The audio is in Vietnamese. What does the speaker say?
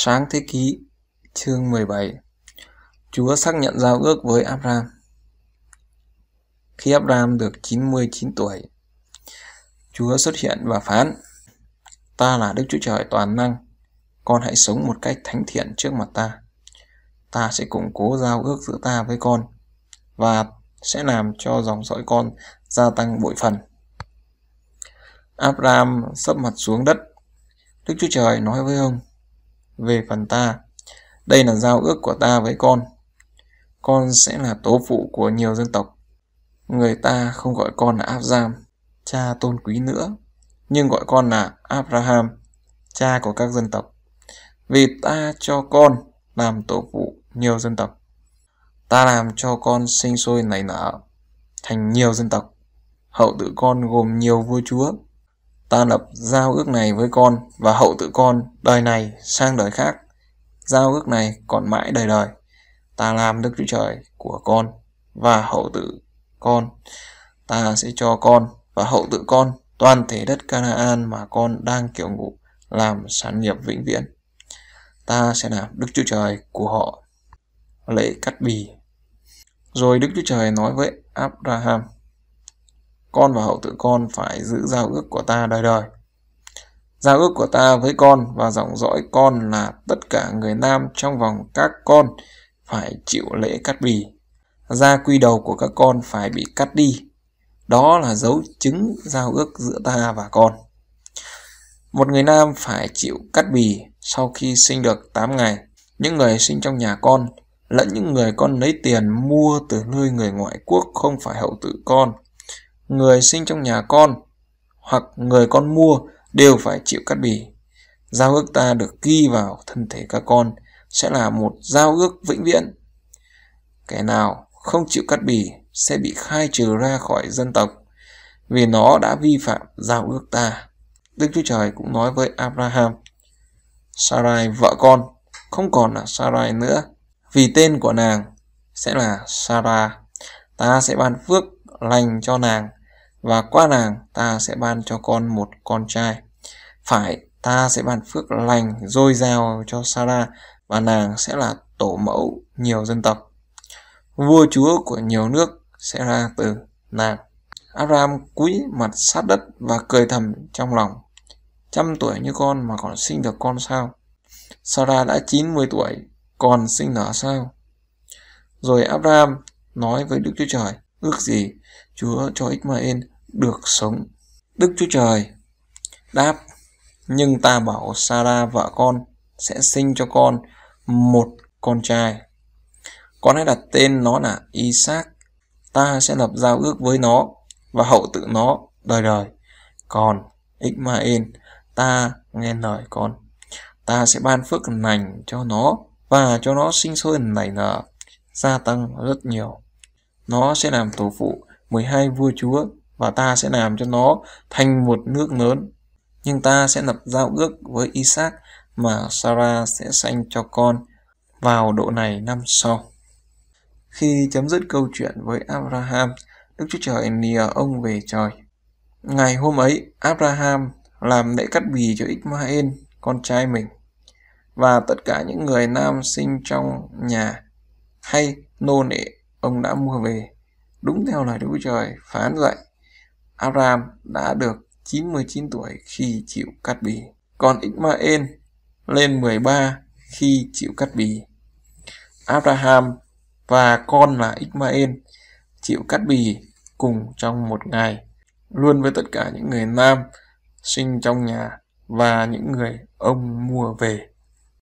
Sáng thế ký chương 17 Chúa xác nhận giao ước với Abraham Khi Abraham được 99 tuổi, Chúa xuất hiện và phán Ta là Đức Chúa Trời toàn năng, con hãy sống một cách thánh thiện trước mặt ta. Ta sẽ củng cố giao ước giữa ta với con và sẽ làm cho dòng dõi con gia tăng bội phần. Abraham sấp mặt xuống đất. Đức Chúa Trời nói với ông, về phần ta. Đây là giao ước của ta với con. Con sẽ là tố phụ của nhiều dân tộc. Người ta không gọi con là Abram, cha tôn quý nữa, nhưng gọi con là Abraham, cha của các dân tộc. Vì ta cho con làm tổ phụ nhiều dân tộc. Ta làm cho con sinh sôi nảy nở thành nhiều dân tộc. Hậu tự con gồm nhiều vua chúa ta lập giao ước này với con và hậu tự con đời này sang đời khác giao ước này còn mãi đời đời ta làm đức chúa trời của con và hậu tự con ta sẽ cho con và hậu tự con toàn thể đất Canaan mà con đang kiểu ngụ làm sản nghiệp vĩnh viễn ta sẽ làm đức chúa trời của họ lễ cắt bì rồi đức chúa trời nói với Abraham con và hậu tự con phải giữ giao ước của ta đời đời. Giao ước của ta với con và dòng dõi con là tất cả người nam trong vòng các con phải chịu lễ cắt bì. Da quy đầu của các con phải bị cắt đi. Đó là dấu chứng giao ước giữa ta và con. Một người nam phải chịu cắt bì sau khi sinh được 8 ngày. Những người sinh trong nhà con lẫn những người con lấy tiền mua từ nơi người ngoại quốc không phải hậu tử con người sinh trong nhà con hoặc người con mua đều phải chịu cắt bì. Giao ước ta được ghi vào thân thể các con sẽ là một giao ước vĩnh viễn. Kẻ nào không chịu cắt bì sẽ bị khai trừ ra khỏi dân tộc vì nó đã vi phạm giao ước ta. Đức Chúa Trời cũng nói với Abraham, Sarai vợ con không còn là Sarai nữa vì tên của nàng sẽ là Sarah. Ta sẽ ban phước lành cho nàng và qua nàng ta sẽ ban cho con một con trai. Phải, ta sẽ ban phước lành dồi dào cho Sara và nàng sẽ là tổ mẫu nhiều dân tộc. Vua chúa của nhiều nước sẽ ra từ nàng. Abraham cúi mặt sát đất và cười thầm trong lòng. Trăm tuổi như con mà còn sinh được con sao? Sara đã 90 tuổi, còn sinh nở sao? Rồi Abraham nói với Đức Chúa Trời, ước gì Chúa cho Ismael được sống. Đức Chúa Trời đáp, nhưng ta bảo Sarah, vợ con sẽ sinh cho con một con trai. Con hãy đặt tên nó là Isaac. Ta sẽ lập giao ước với nó và hậu tự nó đời đời. Còn Ismael, ta nghe lời con. Ta sẽ ban phước lành cho nó và cho nó sinh sôi nảy nở, gia tăng rất nhiều nó sẽ làm tổ phụ 12 vua chúa và ta sẽ làm cho nó thành một nước lớn. Nhưng ta sẽ lập giao ước với Isaac mà Sarah sẽ sanh cho con vào độ này năm sau. Khi chấm dứt câu chuyện với Abraham, Đức Chúa Trời nìa ông về trời. Ngày hôm ấy, Abraham làm lễ cắt bì cho Ismael, con trai mình, và tất cả những người nam sinh trong nhà hay nô nệ ông đã mua về. Đúng theo lời Đức Chúa Trời phán dạy, Abraham đã được 99 tuổi khi chịu cắt bì. Còn Ismael lên 13 khi chịu cắt bì. Abraham và con là Ismael chịu cắt bì cùng trong một ngày, luôn với tất cả những người nam sinh trong nhà và những người ông mua về.